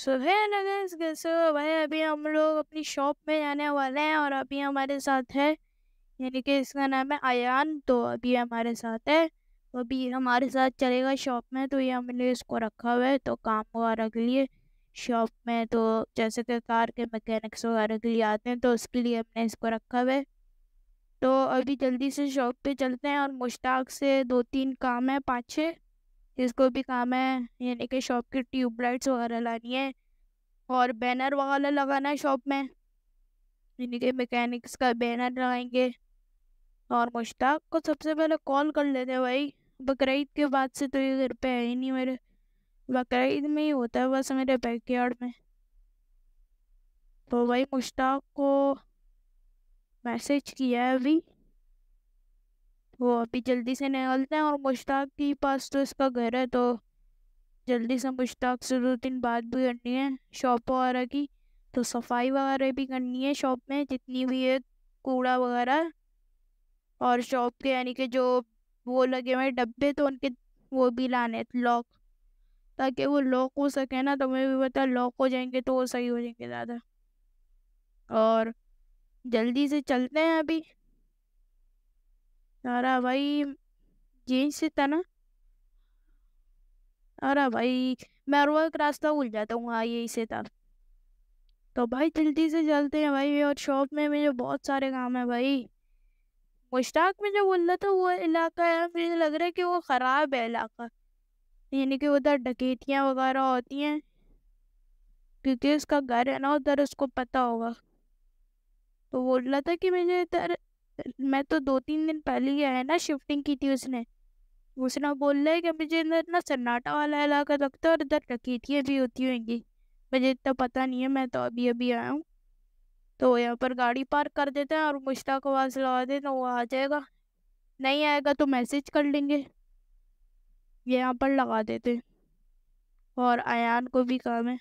सुबह कैसे हो भाई अभी हम लोग अपनी शॉप में जाने वाले हैं और अभी हमारे साथ है यानी कि इसका नाम है आयान तो अभी हमारे साथ है तो अभी हमारे साथ चलेगा शॉप में तो ये हमने इसको रखा हुआ है तो काम वगैरह के लिए शॉप में तो जैसे कि कार के मैकेनिक्स वगैरह के लिए आते हैं तो उसके लिए हमने इसको रखा हुआ है तो अभी जल्दी से शॉप पे चलते हैं और मुश्ताक से दो तीन काम है पाँच छः इसको भी काम है यानी कि शॉप की ट्यूबलाइट्स वगैरह लानी है और बैनर वगैरह लगाना है शॉप में यानी कि मैकेनिक्स का बैनर लगाएंगे और मुश्ताक को सबसे पहले कॉल कर लेते हैं भाई बकरीद के बाद से तो ये घर पे है ही नहीं मेरे बकरीद में ही होता है बस मेरे बैकयार्ड में तो भाई मुश्ताक को मैसेज किया है अभी वो अभी जल्दी से निकलते हैं और मुश्ताक के पास तो इसका घर है तो जल्दी से मुश्ताक से दो तीन बात भी करनी है शॉप वगैरह की तो सफाई वगैरह भी करनी है शॉप में जितनी भी है कूड़ा वगैरह और शॉप के यानी कि जो वो लगे हुए डब्बे तो उनके वो भी लाने लॉक ताकि वो लॉक हो सके ना तो मैं भी पता लॉक हो जाएंगे तो वो सही हो जाएंगे ज़्यादा और जल्दी से चलते हैं अभी अरे भाई जींस था ना अरे भाई मैं एक रास्ता भूल जाता हूँ हाँ यही से था तो भाई जल्दी से चलते हैं भाई और शॉप में मेरे बहुत सारे काम है भाई मुश्ताक में जो बोल रहा था वो इलाका है मुझे लग रहा है कि वो ख़राब है इलाका यानी कि उधर डकैतियाँ वगैरह होती हैं क्योंकि उसका घर है ना उधर उसको पता होगा तो बोल रहा था कि मुझे इधर मैं तो दो तीन दिन पहले ही है ना शिफ्टिंग की थी उसने उसने बोल रहा है कि मुझे ना इतना सन्नाटा वाला इलाका लगता है और इधर डकैतियाँ भी होती होंगी मुझे इतना पता नहीं है मैं तो अभी अभी आया हूँ तो यहाँ पर गाड़ी पार्क कर देते हैं और मुश्ताक आवाज़ लगा देते तो वो आ जाएगा नहीं आएगा तो मैसेज कर लेंगे यहाँ पर लगा देते और अन को भी काम है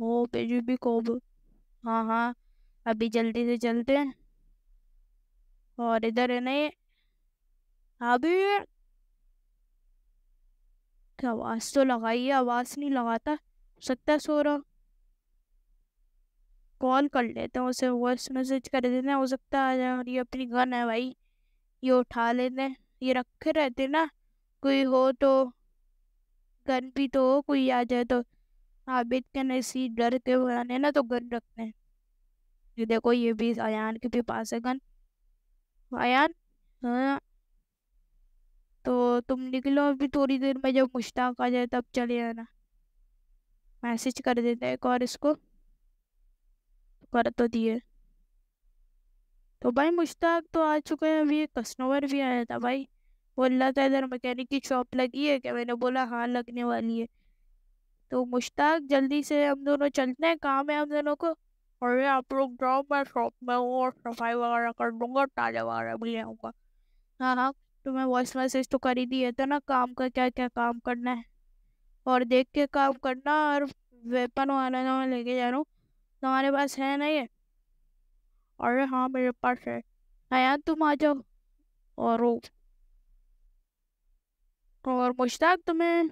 हो पेजू भी कोब हाँ हाँ अभी जल्दी से चलते हैं और इधर नहीं अभी आवाज तो लगाई है आवाज नहीं लगाता सकता सो रहा कॉल कर लेते हैं उसे वॉइस मैसेज कर देते हैं हो सकता है और ये अपनी गन है भाई ये उठा लेते हैं ये रखे रहते ना कोई हो तो गन भी तो हो कोई आ जाए तो आबिद के इसी डर के बनाने ना तो गन रखते हैं ये देखो ये भी अयान के भी पास है गन यार हाँ तो तुम निकलो अभी थोड़ी देर में जब मुश्ताक आ जाए तब चले आना मैसेज कर देते हैं एक और इसको कर तो दिए तो भाई मुश्ताक तो आ चुके हैं अभी कस्टमर भी आया था भाई बोल रहा था इधर मैकेनिक की शॉप लगी है क्या मैंने बोला हाँ लगने वाली है तो मुश्ताक जल्दी से हम दोनों चलते हैं काम है हम दोनों को और आप लोग जाओ मैं शॉप में हूँ और सफाई वगैरह कर दूंगा ताजा वगैरह भी आऊँगा हाँ हाँ तुम्हें वॉइस मैसेज तो कर ही दिए थे ना काम का क्या क्या काम करना है और देख के काम करना और वेपन वगैरह जो मैं लेके जा रहा हूँ तुम्हारे पास है ना ये अरे हाँ मेरे पास है हाँ यार तुम आ जाओ और और मुश्ताक तुम्हें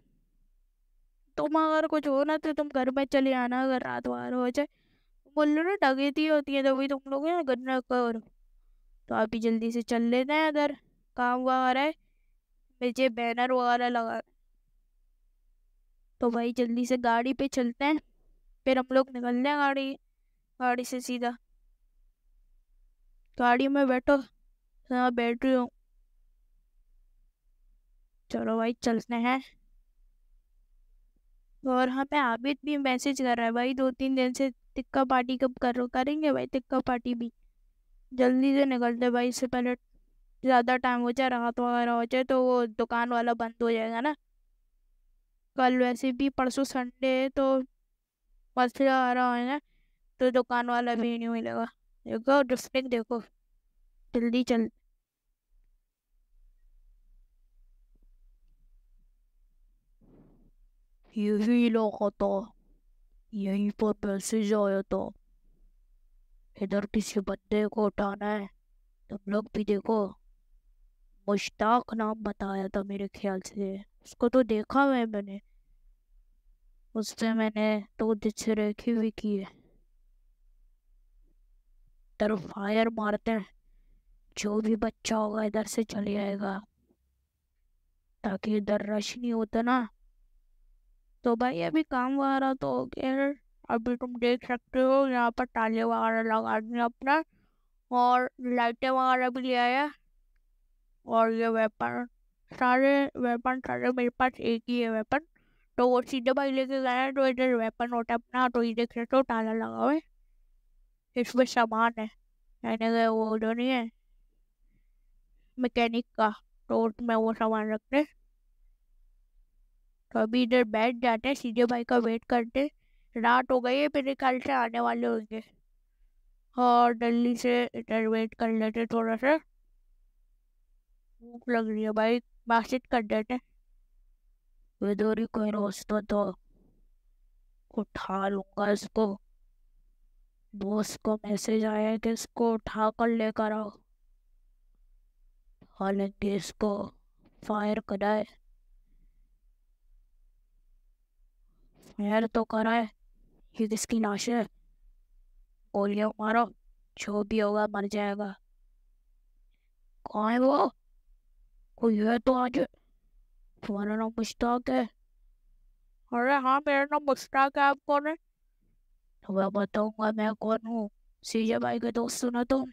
तुम अगर कुछ हो ना तो तुम घर में चले आना अगर रात वार हो जाए बोल लो ना डगेती होती है तभी तो तुम लोग यहाँ गन्ना करो तो आप ही जल्दी से चल लेते हैं इधर काम वगैरह है मुझे बैनर वगैरह लगा तो भाई जल्दी से गाड़ी पे चलते हैं फिर हम लोग निकलते हैं गाड़ी गाड़ी से सीधा गाड़ी में बैठो हाँ बैठ रही हूँ चलो भाई चलते हैं और हाँ पे आबिद भी मैसेज कर रहा है भाई दो तीन दिन से तिक्का पार्टी कब कर करेंगे भाई तिक्का पार्टी भी जल्दी से निकलते भाई इससे पहले ज़्यादा टाइम हो जाए रात वगैरह हो जाए तो वो दुकान वाला बंद हो जाएगा ना कल वैसे भी परसों संडे है तो परसों आ रहा है ना तो दुकान वाला भी नहीं मिलेगा देखो डिस्ट्रिक्ट देखो जल्दी चल यही लोग होता यहीं पर पैसे आया तो इधर किसी बंदे को उठाना है तुम लोग भी देखो मुश्ताक नाम बताया था मेरे ख्याल से उसको तो देखा हुआ है मैंने उससे मैंने तो दिख रेखी हुई की है इधर फायर मारते हैं जो भी बच्चा होगा इधर से चले आएगा ताकि इधर रश नहीं होता ना तो भाई अभी काम वगैरह तो हो गया अभी तुम देख सकते हो यहाँ पर ताले वगैरह लगा दिए अपना और लाइटें वगैरह भी ले आया और ये वेपन सारे वेपन सारे मेरे पास एक ही है वेपन तो वो सीधे भाई लेके गया तो इधर वेपन होता अपना तो ये देख सकते हो ताला लगा हुए इसमें सामान है मैंने गए वो जो नहीं है मैकेनिक का तो उसमें वो सामान रखते तो अभी इधर बैठ जाते हैं सीधे भाई का वेट करते रात हो गई है मेरे ख्याल से आने वाले होंगे और हाँ, जल्दी से इधर वेट कर लेते थोड़ा सा भूख लग रही है भाई बातचीत कर देते विदोरी कोई रोस्ता तो उठा लूँगा इसको बॉस को मैसेज आया है कि इसको उठा कर लेकर आओ हालांकि इसको फायर कराए मेहर तो कराए ये किसकी नाश है गोलियां मारो जो भी होगा मर जाएगा कहाँ है वो कोई है तो आज तुम्हारा नाम मुश्ताक है अरे हाँ मेरा नाम मुश्ताक है आप कौन है तुम्हें बताऊंगा मैं कौन हूँ सीजा भाई के दोस्त सुना तुम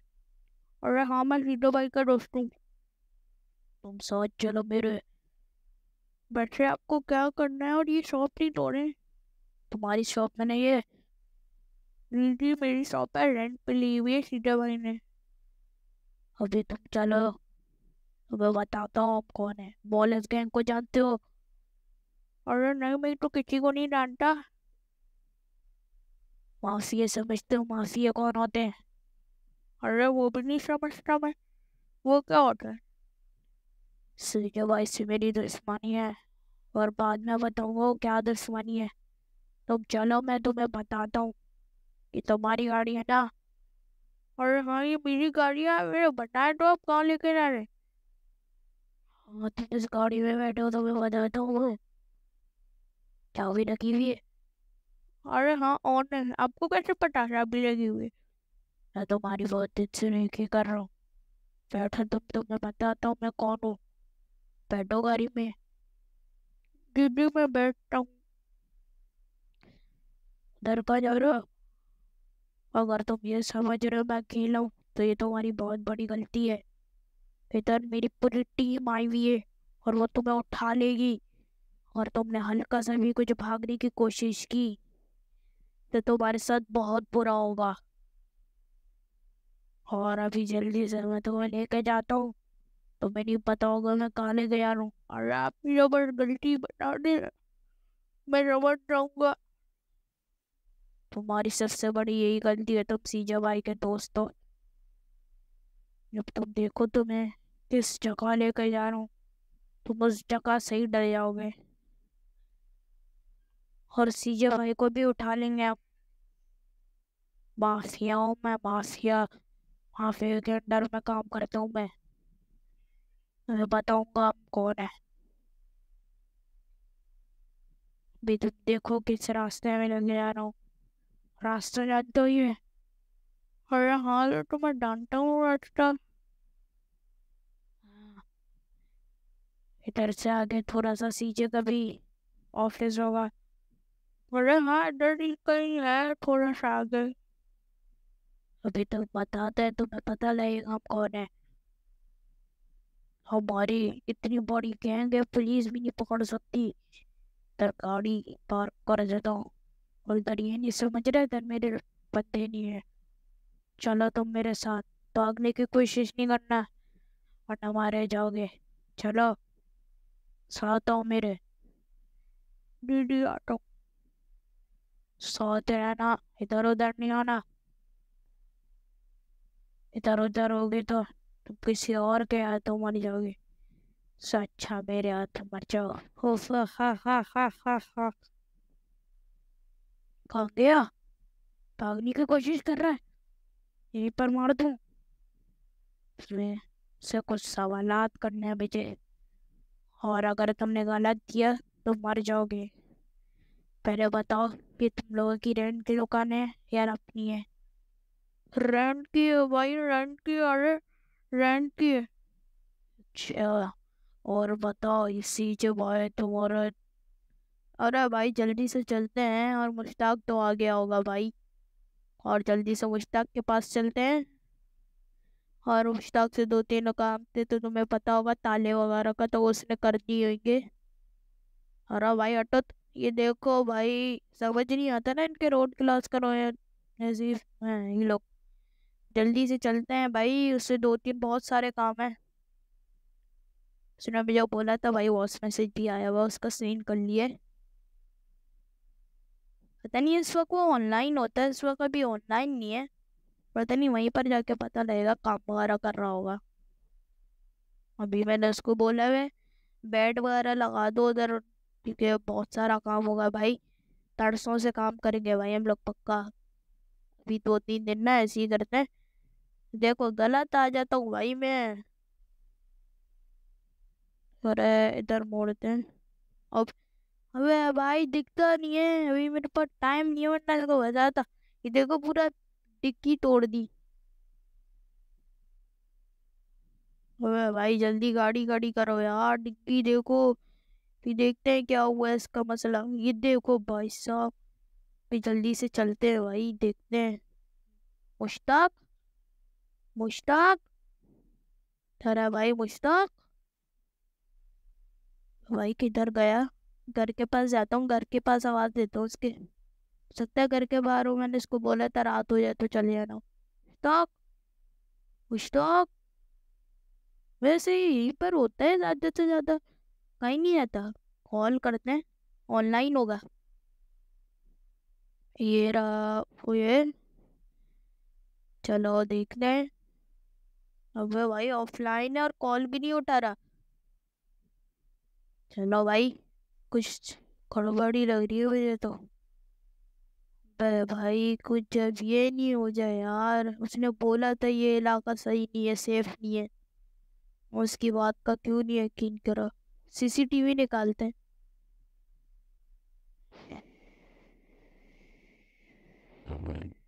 अरे हाँ मैं सीजे भाई का दोस्त हूँ तुम सोच चलो मेरे बैठे आपको क्या करना है और ये शॉप नहीं तोड़े तुम्हारी शॉप में नहीं है दीदी मेरी शॉप है रेंट पे ली हुई है सीधा भाई ने अभी तुम चलो मैं बताता हूँ आप कौन है बॉलर्स गैंग को जानते हो अरे नहीं मैं तो किसी को नहीं जानता मासी समझते हो मासी कौन होते हैं अरे वो भी नहीं समझता मैं वो क्या होता है सीधे भाई से मेरी दुश्मनी है और बाद में बताऊंगा क्या दुश्मनी है तुम चलो मैं तुम्हें बताता हूँ कि तुम्हारी गाड़ी है ना और हमारी मेरी गाड़ी है मेरे बताए तो आप कहाँ लेके जा रहे हाँ, तो इस गाड़ी में बैठे हो तो मैं बताता हूँ क्या चाबी लगी हुई है अरे हाँ और नहीं आपको कैसे पता चाबी लगी हुई मैं तुम्हारी बहुत दिन से रेखी कर रहा हूँ बैठो तुम तुम्हें बताता हूँ मैं कौन हूँ बैठो गाड़ी में दीदी मैं बैठता हूँ अंदर का अगर तुम ये समझ रहे हो मैं खेला हूँ तो ये तुम्हारी बहुत बड़ी गलती है इधर मेरी पूरी टीम आई हुई है और वो तुम्हें उठा लेगी और तुमने हल्का सा भी कुछ भागने की कोशिश की तो तुम्हारे साथ बहुत बुरा होगा और अभी जल्दी से मैं तुम्हें लेके जाता हूँ तो मैं नहीं पता होगा मैं कहाँ ले गया हूँ और आप मेरा गलती बता दे मैं रमट रहूँगा तुम्हारी सबसे बड़ी यही गलती है तुम सीजा भाई के दोस्तों जब तुम देखो तुम्हें तो किस जगह लेकर जा रहा हूँ तुम उस जगह से ही डर जाओगे और सीजे भाई को भी उठा लेंगे आप माफियाओं में माफिया माफिया के अंडर में काम करता हूँ मैं मैं बताऊंगा आप कौन है भी तुम देखो किस रास्ते में लग जा रहा हूँ रास्ता तो जानते ही है अरे हाँ तो मैं जानता हूँ रास्ता हाँ। इधर से आगे थोड़ा सा सीजे का भी ऑफिस होगा अरे हाँ इधर कहीं है थोड़ा सा आगे अभी तक बताते हैं तुम्हें तो पता लगेगा हम कौन है हमारी इतनी बड़ी गैंग है पुलिस भी नहीं पकड़ सकती तरकारी पार्क कर देता हूँ बोलता नहीं है नहीं समझ रहा इधर मेरे पते नहीं है चलो तुम मेरे साथ भागने तो की कोशिश नहीं करना वरना मारे जाओगे चलो साथ आओ मेरे दीदी आटो साथ रहना इधर उधर नहीं आना इधर उधर होगी तो तुम किसी और के हाथ तो मर जाओगे सच्चा मेरे हाथ मर जाओ हा हा हा हा हा भाग गया भागने की कोशिश कर रहा है यहीं पर मार दूं उसमें से कुछ सवाल करने हैं बेचे और अगर तुमने गलत किया तो मर जाओगे पहले बताओ कि तुम लोगों की रेंट की दुकान है या अपनी है रेंट की है भाई रेंट की अरे रेंट की है अच्छा और बताओ इसी जो भाई तुम्हारा अरे भाई जल्दी से चलते हैं और मुश्ताक तो आ गया होगा भाई और जल्दी से मुश्ताक के पास चलते हैं और मुश्ताक से दो तीन काम थे तो तुम्हें पता होगा ताले वगैरह का तो उसने कर दिए होंगे अरे भाई अटो ये देखो भाई समझ नहीं आता ना इनके रोड क्लास करो ऐसी हैं ये लोग जल्दी से चलते हैं भाई उससे दो तीन बहुत सारे काम हैं उसने मुझे बोला था भाई वॉइस मैसेज भी आया हुआ उसका सीन कर लिए तो पता नहीं इस वक्त वो ऑनलाइन होता है इस वक्त अभी ऑनलाइन नहीं है पता नहीं वहीं पर जाके पता लगेगा काम वगैरह कर रहा होगा अभी मैंने उसको बोला है बेड वगैरह लगा दो उधर क्योंकि बहुत सारा काम होगा भाई तरसों से काम करेंगे भाई हम लोग पक्का अभी दो तीन दिन ना ऐसे ही करते हैं देखो गलत आ जाता हूँ भाई मैं अरे इधर मोड़ते हैं अब अबे भाई दिखता नहीं है अभी मेरे पास टाइम नहीं है वरना इसको था ये देखो पूरा टिक्की तोड़ दी अबे भाई जल्दी गाड़ी गाड़ी करो यार डिग्गी देखो फिर देखते हैं क्या हुआ है इसका मसला ये देखो भाई साहब फिर जल्दी से चलते हैं भाई देखते हैं मुश्ताक मुश्ताक ठहरा भाई मुश्ताक भाई किधर गया घर के पास जाता हूँ घर के पास आवाज़ देता हूँ उसके सकता है घर के बाहर हो मैंने इसको बोला था रात हो जाए तो चले जाना स्टॉक स्टॉक वैसे यहीं पर होता है ज़्यादा से ज़्यादा कहीं नहीं जाता कॉल करते हैं ऑनलाइन होगा ये रहा ये चलो देख लें अब भाई ऑफलाइन है और कॉल भी नहीं उठा रहा चलो भाई कुछ खड़बड़ी लग रही है मुझे तो भाई कुछ जब ये नहीं हो जाए यार उसने बोला था ये इलाका सही नहीं है सेफ नहीं है उसकी बात का क्यों नहीं यकीन करा सीसीटीवी निकालते हैं Amen. Oh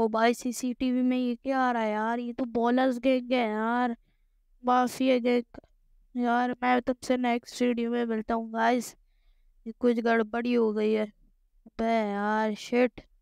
ओ भाई सीसीटीवी में ये क्या आ रहा है यार ये तो बॉलर्स गैंग है यार माफिया गेंग यार मैं तब से नेक्स्ट वीडियो में मिलता हूँ गाइस ये कुछ गड़बड़ी हो गई है अबे यार शिट